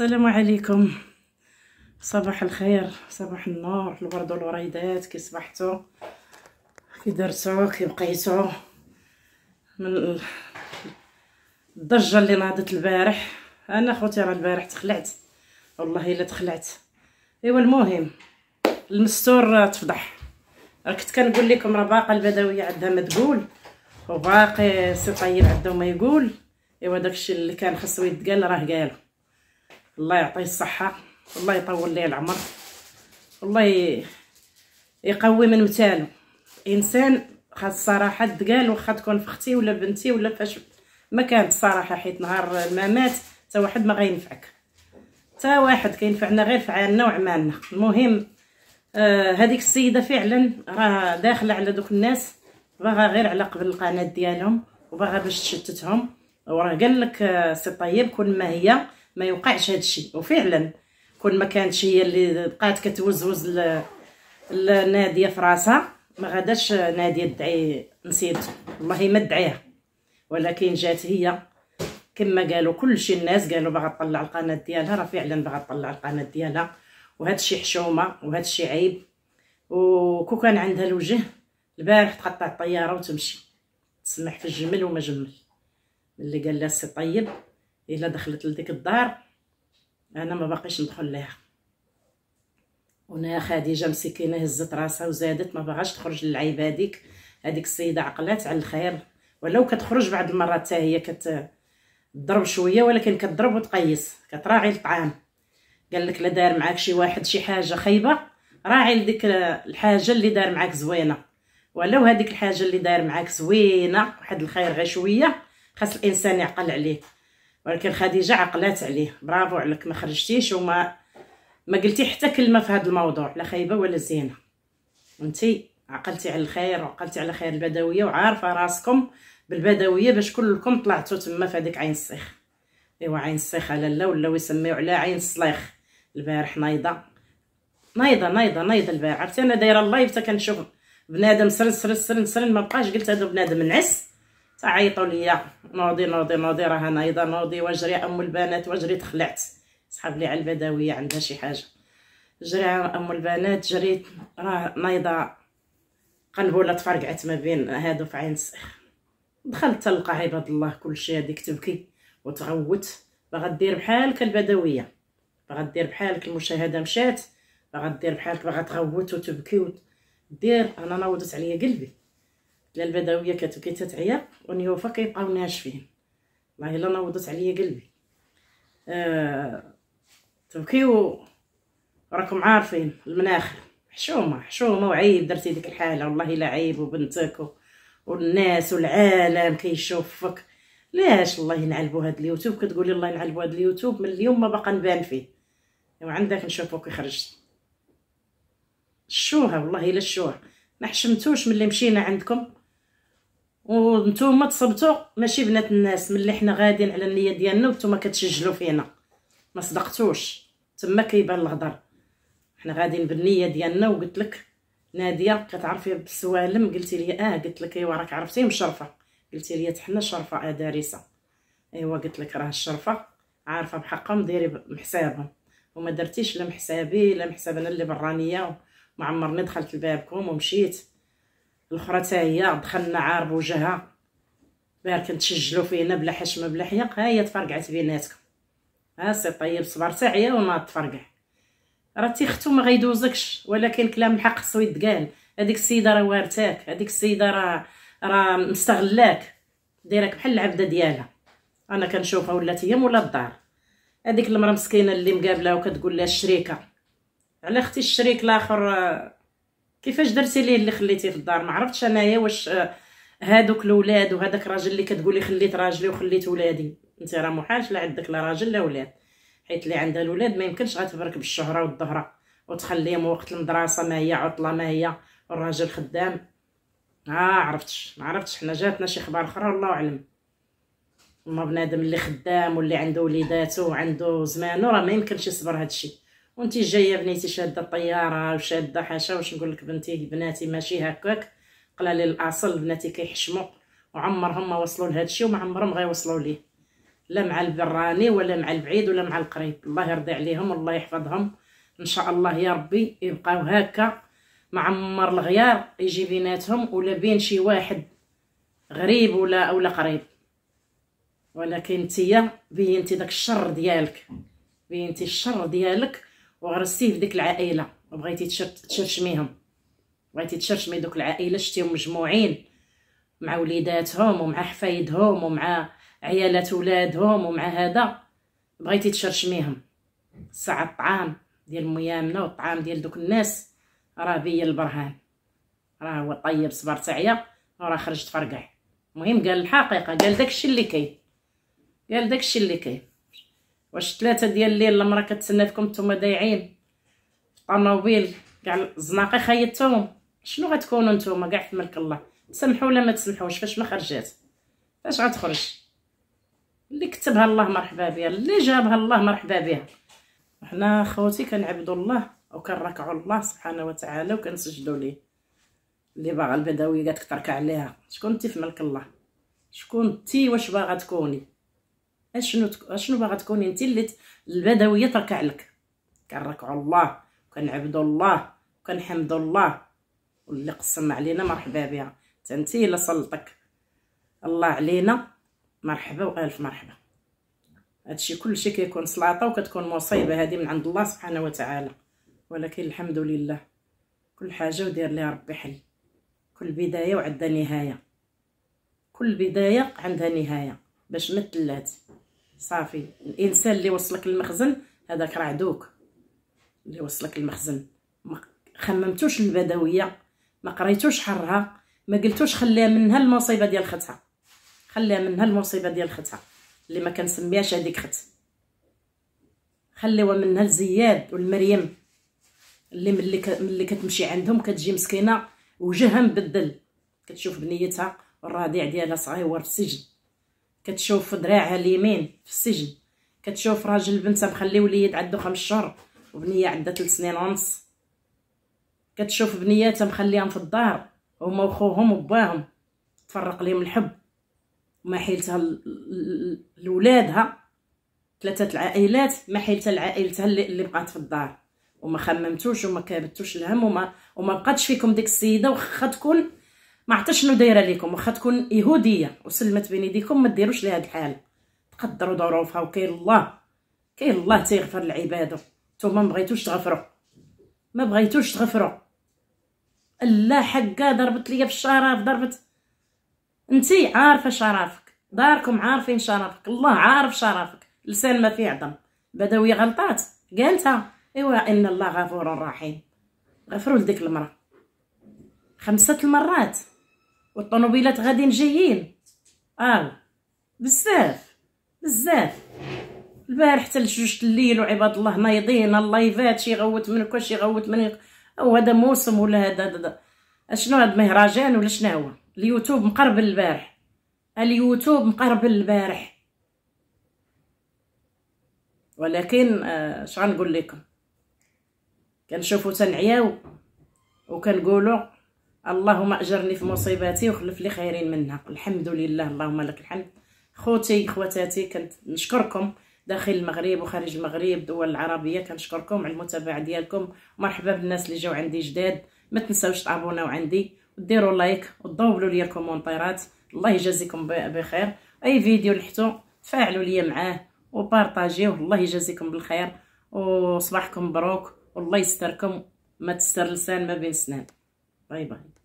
السلام عليكم صباح الخير صباح النور الورد والوريدات كي صبحتو كي درتو كي بقيتو من الضجه اللي ناضت البارح انا خوتي راه البارح تخلعت والله الا تخلعت ايوا المهم المستور تفضح راه كنت كنقول لكم راه باقا البدويه عندها ما تقول وباقي سي طيب عندو ما يقول ايوا داكشي اللي كان خصو يتقال راه قالو الله يعطيه الصحه الله يطول ليه العمر الله يقوي من مثاله انسان خاص صراحة الدقال واخا تكون في ولا بنتي ولا فاش ما كانت صراحة حيت نهار مات حتى واحد ما غينفعك حتى واحد كينفعنا غير في عالنا وعمالنا المهم آه هذيك السيده فعلا راه داخله على دوك الناس باغا غير على قبل القناه ديالهم وباغا باش تشتتهم وراه قال لك آه سي طيب كل ما هي ما يوقعش هذا الشيء وفعلا كون ما كانتش هي اللي بقات كتوزوز الناديه في راسها ما غاداش ناديه تدعي نسيتو والله ما تدعيها ولكن جات هي كما قالوا كلشي الناس قالوا باغا تطلع القناه ديالها راه فعلا باغا تطلع القناه ديالها وهذا الشيء حشومه وهذا الشيء عيب وكو كان عندها الوجه البارح تقطع الطياره وتمشي تسمح في الجمل وما جمل اللي قال لها السي طيب الا دخلت لديك الدار انا ما باقيش ندخل ليها هنا خديجه مسكينه هزت راسها وزادت ما باغاش تخرج للعيب هذيك هذيك السيده عقلات على الخير ولو كتخرج بعض المرات حتى هي كتضرب شويه ولكن كتضرب وتقيس كتراعي الطعام قال لك لا دار معاك شي واحد شي حاجه خايبه راعي لديك الحاجه اللي دار معاك زوينه ولو هذيك الحاجه اللي دار معاك زوينه واحد الخير غير شويه خاص الانسان يعقل عليه ولكن خديجه عقلات عليه برافو عليك ما خرجتيش وما ما قلتي حتى كلمه في هذا الموضوع لا خايبه ولا زينه انتي عقلتي على الخير وعقلتي على خير البدويه وعارفه راسكم بالبدويه باش كلكم طلعتوا تما في هذيك عين السيخ ايوا عين السيخ على لا ولاو يسميو على عين السليخ البارح نايضه نايضه نايضه نايضه البارح عرفتي انا دايره اللايف تا كنشوف بنادم سرن سرن سرن سرن مبقاش قلت هذا بنادم نعس تعيطوا ليا نوضي نوضي نوضي راه نايضه نوضي وجري ام البنات وجري تخلعت صحاب لي على البداويه عندها شي حاجه جري ام البنات جريت راه نايضه قنبله تفرقعت ما بين هادو في عين السخ دخلت تلقى عباد الله كلشي هذيك تبكي وتغوت باغا دير بحالك البدويه باغا دير بحالك المشاهده مشات باغا دير بحالك باغا تغوت وتبكي ودير انا نوضت عليا قلبي لا البدويه كتبكي تتعيا ونيوفا كيبقاو ناشفين والله الا نوضت عليا قلبي آه تبكيو راكم عارفين المناخ حشومه حشومه وعيب درتي ديك الحاله والله الا عيب وبنتك والناس والعالم كيشوفك ليش الله ينعلبو هاد اليوتيوب كتقولي الله ينعلبو هاد اليوتيوب من اليوم ما باقا نبان فيه وعندك نشوفوك يخرج الشوهه والله الا الشوهه ما حشمتوش ملي مشينا عندكم وانتم تصبتوا ماشي بنات الناس ملي حنا غاديين على النيه ديالنا وانتوما كتسجلوا فينا ما صدقتوش تما كيبان الهضر حنا غاديين بالنيه ديالنا وقلت لك ناديه كتعرفي بالسوالم قلتي لي اه قلت لك ايوا راك عرفتي مشرفه قلتي لي تحنا شرفه اه دارسه ايوا قلت لك راه الشرفه عارفه بحقهم ديري بحسابهم وما درتيش لا محسابي لا محساب انا اللي برانيه ما عمرني دخلت لبابكم ومشيت الاخرى حتى هي دخلنا عار بوجهها بار كنتسجلوا فينا بلا حشمه بلا حياق ها هي تفرقعت بيناتكم ها سي طيب صبر تعيا وما تفرقع راه ختو ما غيدوزكش ولكن كلام الحق خصو يتقال هذيك السيده راه وارتاك هذيك السيده راه راه مستغلاك دايرك بحال العبده ديالها انا كنشوفها ولا تيم ولا الدار هذيك المراه مسكينه اللي مقابله وكتقول لها الشريكه على اختي الشريك الاخر كيفاش درتي ليه اللي خليتيه في الدار ما عرفتش انايا واش آه، هادوك الاولاد وهذاك الراجل اللي كتقولي خليت راجلي وخليت ولادي انت راه محالش لا عندك لا راجل لا ولاد حيت اللي عندها الولاد ما يمكنش غتبرك بالشهره والظهره وتخليهم وقت المدرسه ما هي عطله ما هي والراجل خدام اه عرفتش ما عرفتش حنا جاتنا شي خبار اخرى والله اعلم ما بنادم اللي خدام واللي عنده وليداتو وعنده زمانو راه ما يمكنش يصبر هادشي وانتي جايه بنيتي شاده طياره وشاده حاشا واش نقول لك بنتي بناتي ماشي هكاك قلالي الاصل بناتي كيحشموا وعمرهم ما وصلوا لهذا الشيء وما عمرهم غيوصلوا ليه لا مع البراني ولا مع البعيد ولا مع القريب الله يرضي عليهم والله يحفظهم ان شاء الله يا ربي يبقاو هكا معمر عمر الغيار يجي بيناتهم ولا بين شي واحد غريب ولا ولا قريب ولكن انتيا بينتي داك الشر ديالك بينتي الشر ديالك وغرستيه في ديك العائله بغيتي تشرشميهم بغيتي تشرشمي دوك العائله شتيهم مجموعين مع وليداتهم ومع حفايدهم ومع عيالات ولادهم ومع هذا بغيتي تشرشميهم ساعة الطعام ديال ميامنا والطعام ديال دوك الناس راه بيا البرهان راه هو طيب صبر تعيا وراه خرجت فرقع المهم قال الحقيقه قال داكشي اللي كاين قال داكشي اللي كاين واش ثلاثه ديال الليل المرا كتسنى فيكم نتوما ضايعين طوموبيل كاع الزناقي خيطتهم شنو غتكونوا نتوما كاع في ملك الله تسمحوا ولا ما تسمحوش فاش ما خرجات فاش غتخرج اللي كتبها الله مرحبا بها اللي جابها الله مرحبا بها حنا خوتي كنعبدوا الله وكنركعوا الله سبحانه وتعالى وكنسجدوا ليه اللي باغا البدويه كتركع ليها شكون انت في ملك الله شكون انت واش باغا تكوني اشنو تك... اشنو باغا تكوني انت اللي ت... البدويه تركع لك كنركعوا الله وكنعبدوا الله وكنحمدوا الله واللي قسم علينا مرحبا بها انت الا سلطك الله علينا مرحبا والف مرحبا هادشي كلشي كيكون سلاطه وكتكون مصيبه هذه من عند الله سبحانه وتعالى ولكن الحمد لله كل حاجه ودير ليها ربي حل كل بدايه وعندها نهايه كل بدايه عندها نهايه باش ما تلاتي صافي الانسان اللي وصلك للمخزن هذاك راه عدوك اللي وصلك للمخزن ما خممتوش البدويه ما قريتوش حرها ما قلتوش خليها منها المصيبه ديال ختها خليها منها المصيبه ديال ختها اللي ما كنسميهاش هذيك خت خليوها منها لزياد والمريم اللي ملي ملي كتمشي عندهم كتجي مسكينه وجهها مبدل كتشوف بنيتها والرضيع ديالها صغير في السجن كتشوف دراعها اليمين في السجن كتشوف راجل بنتها مخلي وليد عنده خمس شهور وبنيه عندها ثلاث سنين ونص كتشوف بنياتها مخليهم في الدار هما وخوهم وباهم تفرق لهم الحب ما حيلتها لولادها ثلاثه العائلات ما حيلتها لعائلتها اللي بقات في الدار وما خممتوش وما كابتوش الهم وما وما بقاتش فيكم ديك السيده وخا تكون ما عرفت شنو دايره ليكم واخا تكون يهوديه وسلمت بين يديكم ما ديروش لهاد الحال تقدروا ظروفها وكاين الله كاين الله تيغفر العباد نتوما ما بغيتوش تغفروا ما بغيتوش تغفروا لا حقا ضربت ليا في الشرف ضربت انتي عارفه شرفك داركم عارفين شرفك الله عارف شرفك لسان ما فيه عظم بداوي غلطات قالتها ايوا ان الله غفور رحيم غفروا لديك المراه خمسه المرات والطنوبيلات غاديين جايين اه بزاف بزاف البارح حتى لجوج الليل وعباد الله نايضين اللايفات شي غوت من كل شي غوت من او هذا موسم ولا هذا اشنو هاد مهرجان ولا شنو هو اليوتيوب مقرب البارح اليوتيوب مقرب البارح ولكن آه غنقول لكم كنشوفو تنعياو وكنقولوا اللهم اجرني في مصيبتي وخلف لي خيرين منها الحمد لله اللهم لك الحمد خوتي خواتاتي كنت نشكركم داخل المغرب وخارج المغرب دول العربيه كنشكركم على المتابعه ديالكم مرحبا بالناس اللي جاو عندي جداد ما تنساوش تابوناو عندي وديروا لايك وضوبلوا لي الكومونتيرات الله يجازيكم بخير اي فيديو لحتو تفاعلوا لي معاه وبارطاجيوه الله يجازيكم بالخير وصباحكم مبروك والله يستركم ما تستر لسان ما بين سنان باي باي